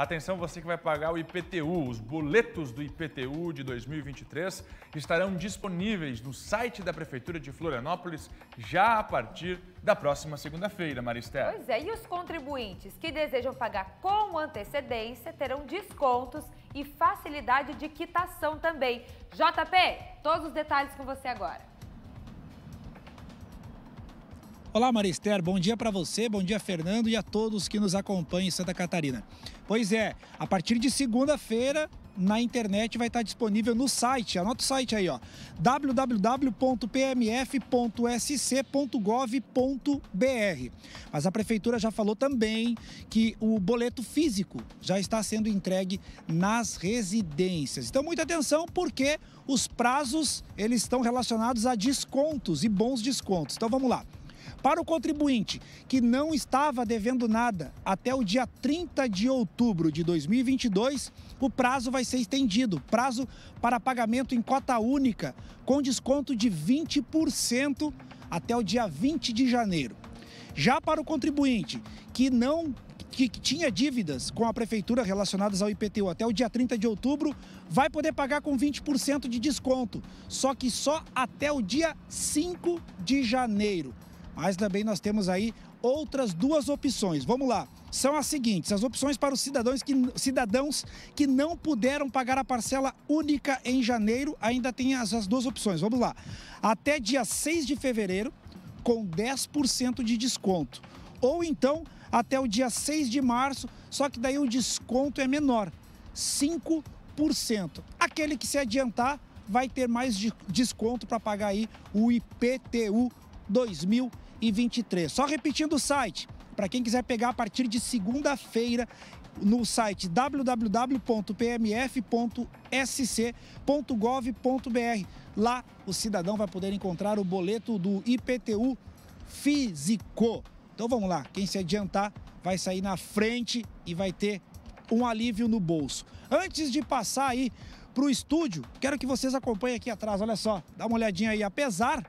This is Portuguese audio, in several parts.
Atenção, você que vai pagar o IPTU. Os boletos do IPTU de 2023 estarão disponíveis no site da Prefeitura de Florianópolis já a partir da próxima segunda-feira, Maristela. Pois é, e os contribuintes que desejam pagar com antecedência terão descontos e facilidade de quitação também. JP, todos os detalhes com você agora. Olá, Marister, bom dia para você, bom dia, Fernando, e a todos que nos acompanham em Santa Catarina. Pois é, a partir de segunda-feira, na internet vai estar disponível no site, anota o site aí, ó, www.pmf.sc.gov.br. Mas a prefeitura já falou também que o boleto físico já está sendo entregue nas residências. Então muita atenção porque os prazos eles estão relacionados a descontos e bons descontos. Então vamos lá. Para o contribuinte que não estava devendo nada até o dia 30 de outubro de 2022, o prazo vai ser estendido prazo para pagamento em cota única, com desconto de 20% até o dia 20 de janeiro. Já para o contribuinte que não que tinha dívidas com a prefeitura relacionadas ao IPTU até o dia 30 de outubro, vai poder pagar com 20% de desconto, só que só até o dia 5 de janeiro. Mas também nós temos aí outras duas opções. Vamos lá. São as seguintes: as opções para os cidadãos que, cidadãos que não puderam pagar a parcela única em janeiro, ainda tem as, as duas opções. Vamos lá. Até dia 6 de fevereiro, com 10% de desconto. Ou então até o dia 6 de março, só que daí o desconto é menor, 5%. Aquele que se adiantar vai ter mais de desconto para pagar aí o IPTU 2023. Só repetindo o site, para quem quiser pegar a partir de segunda-feira no site www.pmf.sc.gov.br. Lá o cidadão vai poder encontrar o boleto do IPTU físico. Então vamos lá, quem se adiantar vai sair na frente e vai ter um alívio no bolso. Antes de passar aí para o estúdio, quero que vocês acompanhem aqui atrás, olha só, dá uma olhadinha aí. Apesar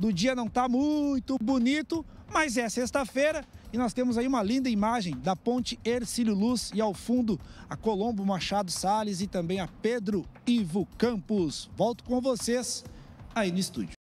do dia não está muito bonito, mas é sexta-feira e nós temos aí uma linda imagem da ponte Ercílio Luz e ao fundo a Colombo Machado Sales e também a Pedro Ivo Campos. Volto com vocês aí no estúdio.